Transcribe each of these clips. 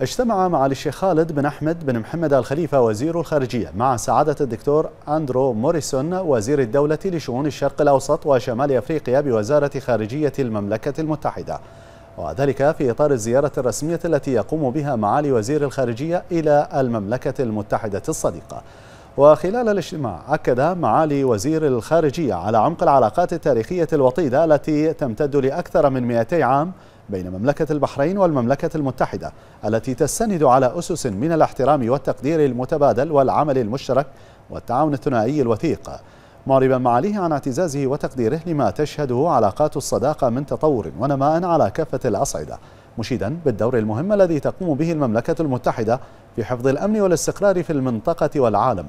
اجتمع معالي الشيخ خالد بن أحمد بن محمد الخليفة وزير الخارجية مع سعادة الدكتور أندرو موريسون وزير الدولة لشؤون الشرق الأوسط وشمال أفريقيا بوزارة خارجية المملكة المتحدة وذلك في إطار الزيارة الرسمية التي يقوم بها معالي وزير الخارجية إلى المملكة المتحدة الصديقة وخلال الاجتماع أكد معالي وزير الخارجية على عمق العلاقات التاريخية الوطيدة التي تمتد لأكثر من 200 عام بين مملكة البحرين والمملكة المتحدة التي تستند على أسس من الاحترام والتقدير المتبادل والعمل المشترك والتعاون الثنائي الوثيق معربا معاليه عن اعتزازه وتقديره لما تشهده علاقات الصداقة من تطور ونماء على كافة الأصعدة مشيدا بالدور المهم الذي تقوم به المملكة المتحدة في حفظ الأمن والاستقرار في المنطقة والعالم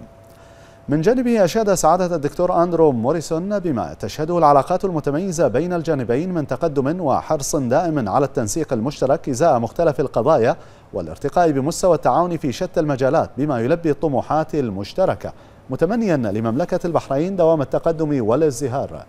من جانبه أشاد سعادة الدكتور أندرو موريسون بما تشهده العلاقات المتميزة بين الجانبين من تقدم وحرص دائم على التنسيق المشترك إزاء مختلف القضايا والارتقاء بمستوى التعاون في شتى المجالات بما يلبي الطموحات المشتركة متمنيا لمملكة البحرين دوام التقدم والازدهار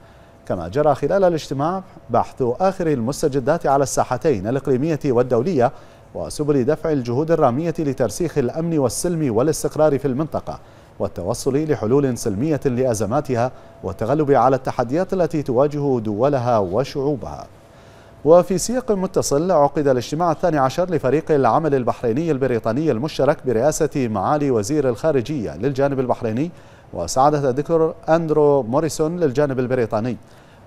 كما جرى خلال الاجتماع بحث آخر المستجدات على الساحتين الإقليمية والدولية وسبل دفع الجهود الرامية لترسيخ الأمن والسلم والاستقرار في المنطقة والتوصل لحلول سلمية لأزماتها والتغلب على التحديات التي تواجه دولها وشعوبها وفي سياق متصل عقد الاجتماع الثاني عشر لفريق العمل البحريني البريطاني المشترك برئاسة معالي وزير الخارجية للجانب البحريني وسعادة الدكتور أندرو موريسون للجانب البريطاني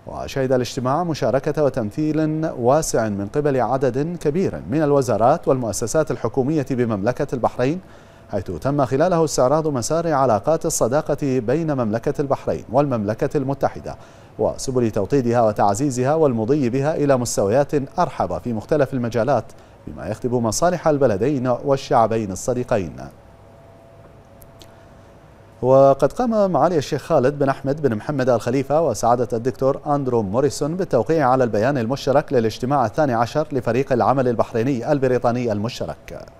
وشهد الاجتماع مشاركة وتمثيل واسع من قبل عدد كبير من الوزارات والمؤسسات الحكومية بمملكة البحرين حيث تم خلاله استعراض مسار علاقات الصداقة بين مملكة البحرين والمملكة المتحدة وسبل توطيدها وتعزيزها والمضي بها إلى مستويات أرحب في مختلف المجالات بما يخدم مصالح البلدين والشعبين الصديقين وقد قام معالي الشيخ خالد بن أحمد بن محمد الخليفة وسعادة الدكتور أندرو موريسون بالتوقيع على البيان المشترك للاجتماع الثاني عشر لفريق العمل البحريني البريطاني المشترك